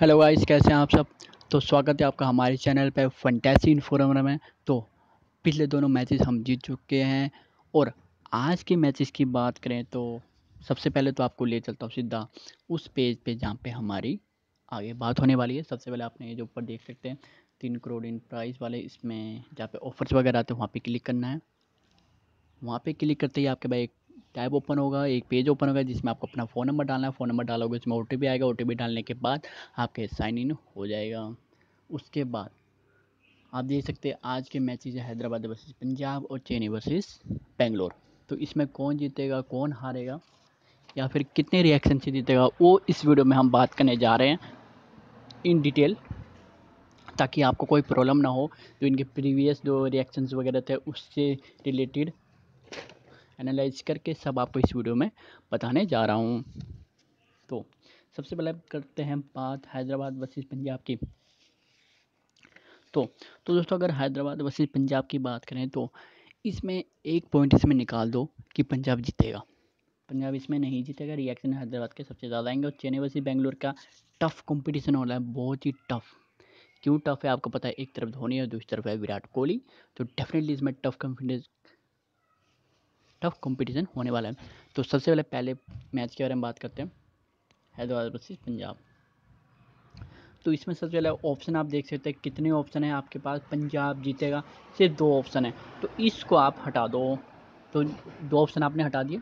Hello guys कैसे हैं आप सब तो स्वागत है आपका हमारे चैनल पर फंटेसी इन्फोरम में तो पिछले दोनों मैचेस हम जीत चुके हैं और आज के मैचेस की बात करें तो सबसे पहले तो आपको ले चलता हूँ सीधा उस पेज पे जहाँ पे हमारी आगे बात होने वाली है सबसे पहले आपने ये जो ऊपर देख सकते हैं तीन करोड़ इन प्राइस वाले इसमें जहाँ पर ऑफर्स वगैरह आते हैं वहाँ पर क्लिक करना है वहाँ पर क्लिक करते ही आपके भाई एक टैब ओपन होगा एक पेज ओपन होगा जिसमें आपको अपना फ़ोन नंबर डालना है फ़ोन नंबर डालोगे उसमें ओ आएगा ओ डालने के बाद आपके साइन इन हो जाएगा उसके बाद आप देख सकते हैं आज के मैचेज है हैदराबाद वर्सेज़ पंजाब और चेन्नई वर्सेज़ बेंगलोर तो इसमें कौन जीतेगा कौन हारेगा या फिर कितने रिएक्शन से जीतेगा वो इस वीडियो में हम बात करने जा रहे हैं इन डिटेल ताकि आपको कोई प्रॉब्लम ना हो जो इनके प्रीवियस जो रिएक्शंस वगैरह थे उससे रिलेटेड एनालाइज करके सब आपको इस वीडियो में बताने जा रहा हूँ तो सबसे पहले करते हैं बात हैदराबाद वर्सेस पंजाब की तो तो दोस्तों अगर हैदराबाद वर्सेस पंजाब की बात करें तो इसमें एक पॉइंट इसमें निकाल दो कि पंजाब जीतेगा पंजाब इसमें नहीं जीतेगा रिएक्शन हैदराबाद के सबसे ज़्यादा आएंगे और चेन्नई वर्सेस बेंगलोर का टफ़ कंपटीशन हो रहा है बहुत ही टफ़ क्यों टफ़ है आपको पता है एक तरफ धोनी और दूसरी तरफ है विराट कोहली तो डेफिनेटली इसमें टफ टफ कंपटीशन होने वाला है तो सबसे पहले पहले मैच के बारे में बात करते हैं हैदराबाद वर्सेज पंजाब तो इसमें सबसे पहले ऑप्शन आप देख सकते हैं कितने ऑप्शन हैं आपके पास पंजाब जीतेगा सिर्फ दो ऑप्शन है तो इसको आप हटा दो तो दो ऑप्शन आपने हटा दिए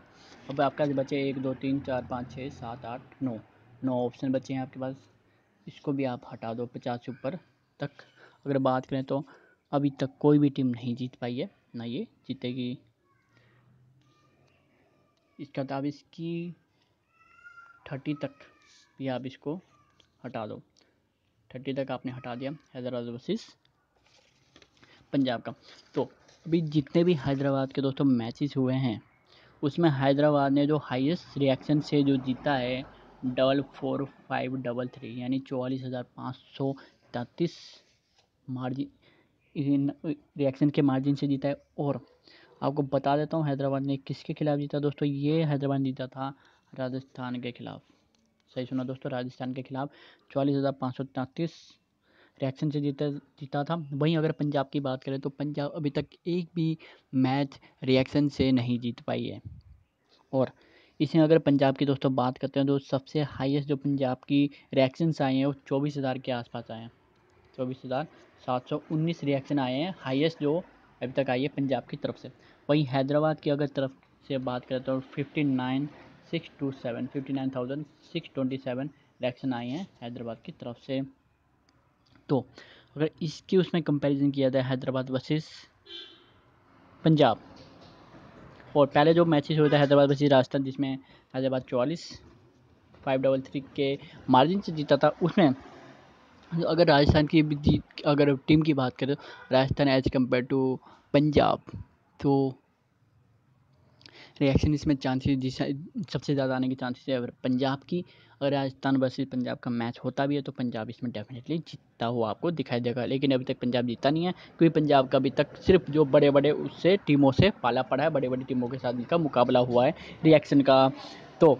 अब आपके पास बचे एक दो तीन चार पाँच छः सात आठ नौ नौ ऑप्शन बचे हैं आपके पास इसको भी आप हटा दो पचास ऊपर तक अगर बात करें तो अभी तक कोई भी टीम नहीं जीत पाई है ना ये जीतेगी इस कताबिज़ की थर्टी तक भी आप इसको हटा दो थर्टी तक आपने हटा दिया हैदराबाद वर्सेस पंजाब का तो अभी जितने भी हैदराबाद के दोस्तों मैचेस हुए हैं उसमें हैदराबाद ने जो हाईएस्ट रिएक्शन से जो जीता है double four five double three यानी चौवालीस हज़ार पाँच सौ तैंतीस मार्जिन रिएक्शन के मार्जिन से जीता है और आपको बता देता हूँ हैदराबाद ने किसके खिलाफ जीता दोस्तों ये हैदराबाद जीता था राजस्थान के खिलाफ सही सुना दोस्तों राजस्थान के खिलाफ चौलीस हज़ार पाँच सौ तैंतीस रिएक्शन से जीता जीता था वहीं अगर पंजाब की बात करें तो पंजाब अभी तक एक भी मैच रिएक्शन से नहीं जीत पाई है और इसे अगर पंजाब की दोस्तों बात करते हैं तो सबसे हाईएस्ट जो पंजाब की रिएक्शंस आए हैं वो चौबीस हज़ार के आसपास आए हैं चौबीस हज़ार सात सौ उन्नीस रिएक्शन आए हैं हाइएस्ट जो अभी तक आई है पंजाब की तरफ से वहीं हैदराबाद की अगर तरफ से बात करें तो fifty nine six two seven fifty nine thousand six twenty seven election आए हैं हैदराबाद की तरफ से तो अगर इसकी उसमें कंपैरिजन किया जाए हैदराबाद वर्सेस पंजाब और पहले जो मैचेस हुए थे हैदराबाद वर्सेस राजस्थान जिसमें हैदराबाद चौवालीस फाइव डबल थ्री के मार्जिन से जीता था उसमें अगर राजस्थान की जीत अगर टीम की बात करें Rajasthan as compare to Punjab तो रिएक्शन इसमें चांसेस जिस सबसे ज़्यादा आने के चांसेस है अगर पंजाब की अगर राजस्थान वर्सेज पंजाब का मैच होता भी है तो पंजाब इसमें डेफिनेटली जीतता हुआ आपको दिखाई देगा लेकिन अभी तक पंजाब जीता नहीं है क्योंकि पंजाब का अभी तक सिर्फ जो बड़े बड़े उससे टीमों से पाला पड़ा है बड़े बड़ी टीमों के साथ इनका मुकाबला हुआ है रिएक्शन का तो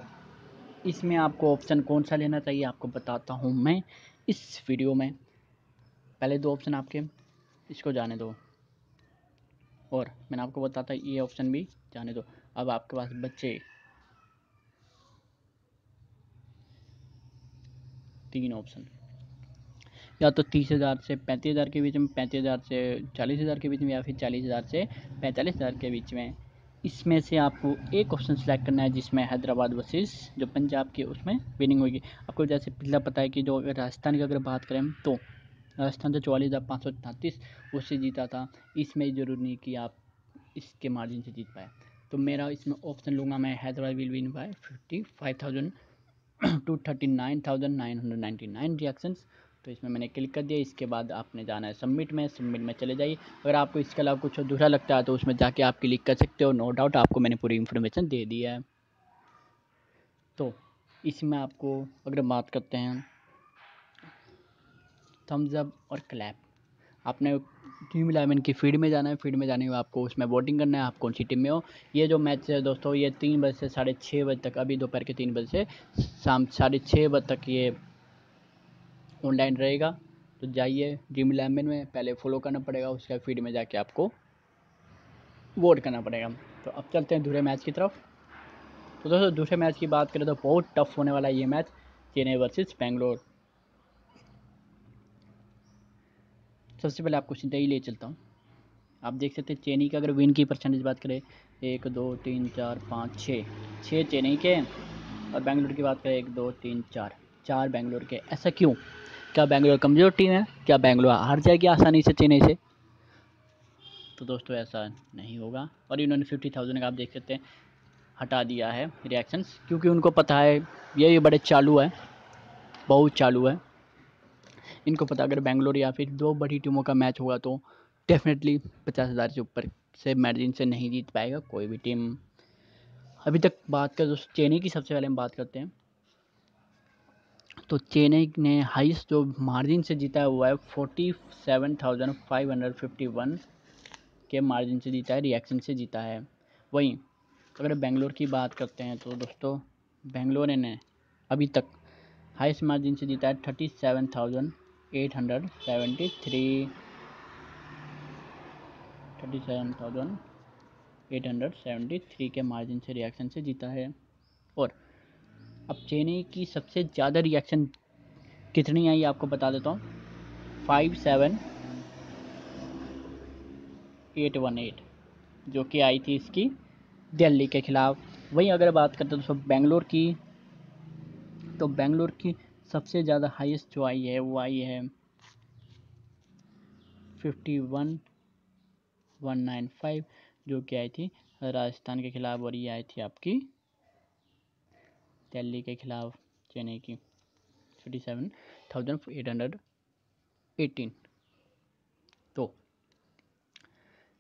इसमें आपको ऑप्शन कौन सा लेना चाहिए आपको बताता हूँ मैं इस वीडियो में पहले दो ऑप्शन आपके इसको जाने दो और मैंने आपको बताता ये ऑप्शन भी जाने दो अब आपके पास बच्चे तीन ऑप्शन या तो तीस हज़ार से पैंतीस हज़ार के बीच में पैंतीस हज़ार से चालीस हज़ार के बीच में या फिर चालीस हज़ार से पैंतालीस हज़ार के बीच में इसमें से आपको एक ऑप्शन सेलेक्ट करना है जिसमें हैदराबाद वर्सेस जो पंजाब की उसमें विनिंग होगी आपको जैसे पिछला पता है कि जो राजस्थान की अगर बात करें तो राजस्थान जो तो चौवालीस हज़ार पाँच सौ तैंतीस उससे जीता था इसमें ज़रूर नहीं कि आप इसके मार्जिन से जीत पाए तो मेरा इसमें ऑप्शन लूँगा मैं Hyderabad will win by fifty five thousand to thirty nine thousand nine hundred ninety nine reactions तो इसमें मैंने क्लिक कर दिया इसके बाद आपने जाना है सबमिट में सबमिट में चले जाइए अगर आपको इसके अलावा कुछ अधूरा लगता है तो उसमें जाके आप क्लिक कर सकते हो नो डाउट आपको मैंने पूरी इन्फॉर्मेशन दे दी है तो इसमें आपको अगर बात करते हैं थम्सअप और क्लैप आपने टीम इलेवन की फील्ड में जाना है फील्ड में जाने के बाद आपको उसमें वोटिंग करना है आप कौन सी टीम में हो ये जो मैच है दोस्तों ये तीन बजे से साढ़े छः बजे तक अभी दोपहर के तीन बजे से शाम साढ़े छः बजे तक ये ऑनलाइन रहेगा तो जाइए ड्रीम इलेवन में पहले फॉलो करना पड़ेगा उसके फीड में जाके आपको वोट करना पड़ेगा तो अब चलते हैं दूसरे मैच की तरफ तो दोस्तों दूसरे मैच की बात करें तो बहुत टफ होने वाला है ये मैच चेन्नई वर्सेस बेंगलोर सबसे पहले आपको सीधा ही ले चलता हूँ आप देख सकते हैं चेन्नई का अगर विन की परसेंटेज बात करें एक दो तीन चार पाँच छः छः चेन्नई के और बेंगलोर की बात करें एक दो तीन चार चार बेंगलोर के ऐसा क्यों क्या बेंगलोर कमज़ोर टीम है क्या बेंगलोर हार जाएगी आसानी से चेन्नई से तो दोस्तों ऐसा नहीं होगा और इन्होंने फिफ्टी थाउजेंड का आप देख सकते हैं हटा दिया है रिएक्शंस क्योंकि उनको पता है ये ये बड़े चालू है बहुत चालू है इनको पता अगर बेंगलोर या फिर दो बड़ी टीमों का मैच होगा तो डेफिनेटली पचास हज़ार से ऊपर से मार्जिन से नहीं जीत पाएगा कोई भी टीम अभी तक बात कर दोस्तों चेन्नई की सबसे पहले हम बात करते हैं तो चेन्नई ने हाइस्ट जो मार्जिन से जीता हुआ है forty seven thousand five hundred fifty one के मार्जिन से जीता है रिएक्शन से जीता है वहीं अगर बेंगलोर की बात करते हैं तो दोस्तों बेंगलोर ने अभी तक हाइस्ट मार्जिन से जीता है thirty seven thousand eight hundred seventy three thirty seven thousand eight hundred seventy three के मार्जिन से रिएक्शन से जीता है अब चेन्नई की सबसे ज़्यादा रिएक्शन कितनी आई आपको बता देता हूँ five seven eight one eight जो कि आई थी इसकी दिल्ली के ख़िलाफ़ वहीं अगर बात करते हैं दोस्तों बेंगलोर की तो बेंगलोर की सबसे ज़्यादा हाईएस्ट जो आई है वो आई है fifty one one nine five जो कि आई थी राजस्थान के खिलाफ और ये आई थी आपकी दिल्ली के खिलाफ चेन्नई की thirty seven thousand eight hundred eighteen तो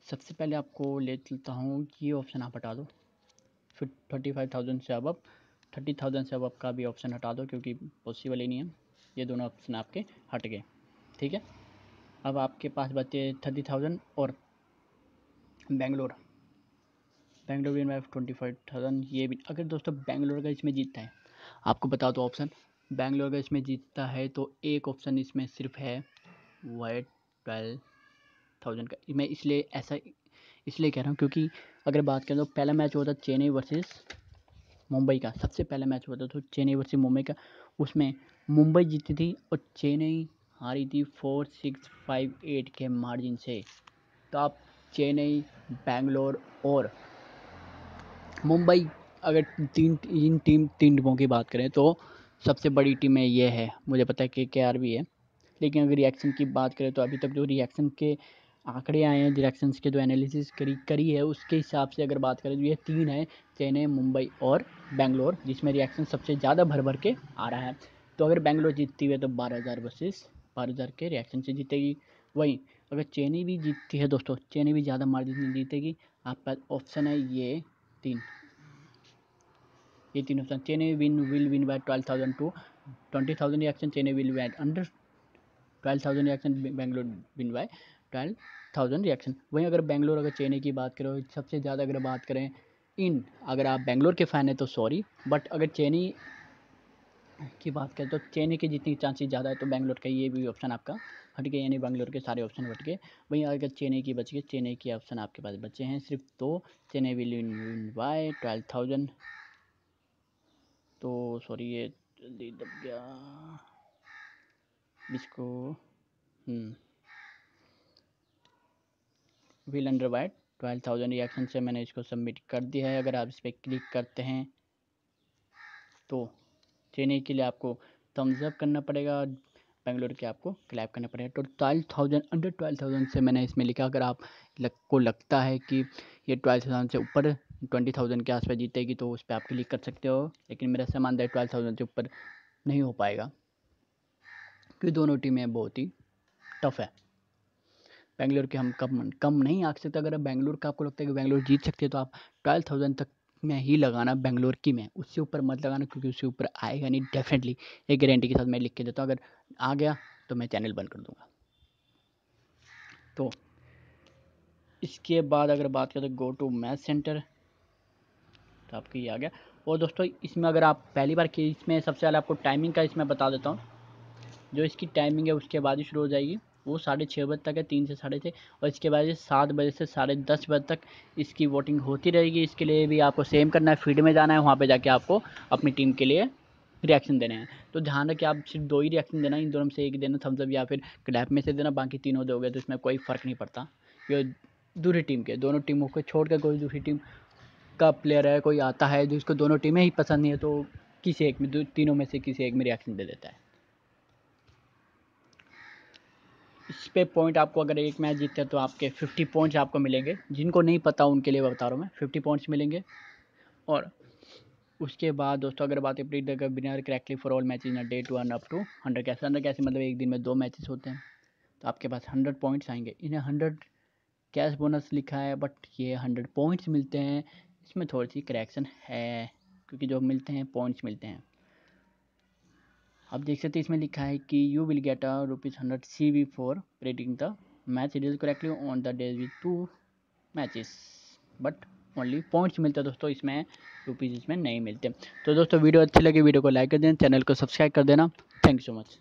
सबसे पहले आपको ले चलता हूँ ये ऑप्शन आप हटा दो फिर थर्टी फाइव थाउजेंड से अब थर्टी थाउजेंड से अब का भी ऑप्शन हटा दो क्योंकि पॉसिबल ही नहीं है ये दोनों ऑप्शन आपके हट गए ठीक है अब आपके पास बचे थर्टी थाउजेंड और Bangalore Bangalore win by twenty five thousand ये भी अगर दोस्तों बैंगलोर का इसमें जीतता है आपको बता दो ऑप्शन बैंगलोर का इसमें जीतता है तो एक ऑप्शन इसमें सिर्फ है वो ट्वेल्व थाउजेंड का मैं इसलिए ऐसा इसलिए कह रहा हूँ क्योंकि अगर बात करें तो पहला मैच हुआ था चेन्नई वर्सेस मुंबई का सबसे पहला मैच हुआ था तो चेन्नई वर्सेस मुंबई का उसमें मुंबई जीती थी और चेन्नई हारी थी फोर सिक्स फाइव एट के मार्जिन से तो आप चेन्नई बैंगलोर और मुंबई अगर तीन इन टीम तीन टीमों की बात करें तो सबसे बड़ी है ये है मुझे पता है के के आर भी है लेकिन अगर रिएक्शन की बात करें तो अभी तक जो रिएक्शन के आंकड़े आए हैं रिएक्शन के जो एनालिसिस करी करी है उसके हिसाब से अगर बात करें तो ये तीन है चेन्नई मुंबई और बेंगलोर जिसमें रिएक्शन सबसे ज़्यादा भर भर के आ रहा है तो अगर बेंगलोर जीतती है तो बारह हज़ार बसेस बारह हज़ार के रिएक्शन से जीतेगी वहीं अगर चेन्नई भी जीतती है दोस्तों चेन्नई भी ज़्यादा मार्जिन जीतेगी आपका ऑप्शन है ये तीन ये तीन option Chennai win will win by twelve thousand to twenty thousand action Chennai will bat under twelve thousand reaction Bangalore win by twelve thousand reaction वहीं अगर बैंगलोर अगर चेन्नई की बात करो सबसे ज़्यादा अगर बात करें इन अगर आप बैंगलोर के फ़ैन हैं तो सॉरी बट अगर चेन्नई की बात करें तो चेन्नई के जितनी चांसेस ज़्यादा है तो बैंगलोर का ये भी ऑप्शन आपका हट गए यानी बंगलोर के सारे ऑप्शन हट गए वहीं अगर चेन्नई की बच गई चेन्नई के ऑप्शन आपके पास बचे हैं सिर्फ दो Chennai will in win by twelve thousand तो सॉरी ये जल्दी दब गया इसको hmm. Will under by twelve thousand reaction से मैंने इसको सबमिट कर दिया है अगर आप इस पर क्लिक करते हैं तो चेन्नई के लिए आपको थम्स अप करना पड़ेगा बेंगलोर के आपको क्लैप करना पड़ेगा तो twelve thousand under twelve thousand से मैंने इसमें लिखा अगर आप लग, को लगता है कि ये ट्वेल्व थाउजेंड से ऊपर ट्वेंटी थाउजेंड के आसपास जीतेगी तो उस पर आप क्लिक कर सकते हो लेकिन मेरा सामान है ट्वेल्व थाउजेंड से ऊपर नहीं हो पाएगा क्योंकि दोनों टीमें बहुत ही टफ है बेंगलोर के हम कम कम नहीं आ सकते अगर बेंगलोर का आपको लगता है कि बेंगलोर जीत सकती है तो आप ट्वेल्व थाउजेंड तक में ही लगाना बेंगलोर की में उससे ऊपर मत लगाना क्योंकि उससे ऊपर आएगा नहीं डेफिनेटली एक गारंटी के साथ मैं लिख के देता हूँ अगर आ गया तो मैं चैनल बंद कर दूँगा तो इसके बाद अगर बात करें तो गो टू मैथ सेंटर तो आपकी ये आ गया और दोस्तों इसमें अगर आप पहली बार की इसमें सबसे पहले आपको टाइमिंग का इसमें बता देता हूँ जो इसकी टाइमिंग है उसके बाद ही शुरू हो जाएगी वो साढ़े छः बजे तक है तीन से साढ़े छः और इसके बाद सात बजे से साढ़े दस बजे तक इसकी वोटिंग होती रहेगी इसके लिए भी आपको सेम करना है फील्ड में जाना है वहाँ पर जाके आपको अपनी टीम के लिए रिएक्शन देना है तो ध्यान रखिए आप सिर्फ दो ही रिएक्शन देना इन दोनों में से एक देना थम्सअप या फिर क्लैप में से देना बाकी तीनों दोगे तो इसमें कोई फ़र्क नहीं पड़ता ये दूसरी टीम के दोनों टीमों को छोड़ कर कोई दूसरी टीम का प्लेयर है कोई आता है जिसको दोनों टीमें ही पसंद नहीं है तो किसी एक में तीनों में से किसी एक में रिएक्शन दे देता है इस पे पॉइंट आपको अगर एक मैच जीतते हैं तो आपके 50 पॉइंट्स आपको मिलेंगे जिनको नहीं पता उनके लिए बता रहा हूँ मैं 50 पॉइंट्स मिलेंगे और उसके बाद दोस्तों अगर बात अपनी द बिना correctly for all match in day two one up to hundred कैसे हंड्रेड कैसे मतलब एक दिन में दो मैचेस होते हैं तो आपके पास हंड्रेड पॉइंट्स आएंगे इन्हें हंड्रेड कैश बोनस लिखा है बट ये हंड्रेड पॉइंट्स मिलते हैं इसमें थोड़ी सी करेक्शन है क्योंकि जो मिलते हैं पॉइंट्स मिलते हैं आप देख सकते हैं इसमें लिखा है कि you will get a rupees hundred C V four predicting the match is correctly on the days with two matches but only points मिलते हैं दोस्तों इसमें रुपीज़ इसमें नहीं मिलते तो दोस्तों वीडियो अच्छी लगी वीडियो को लाइक कर देना चैनल को सब्सक्राइब कर देना थैंक यू सो मच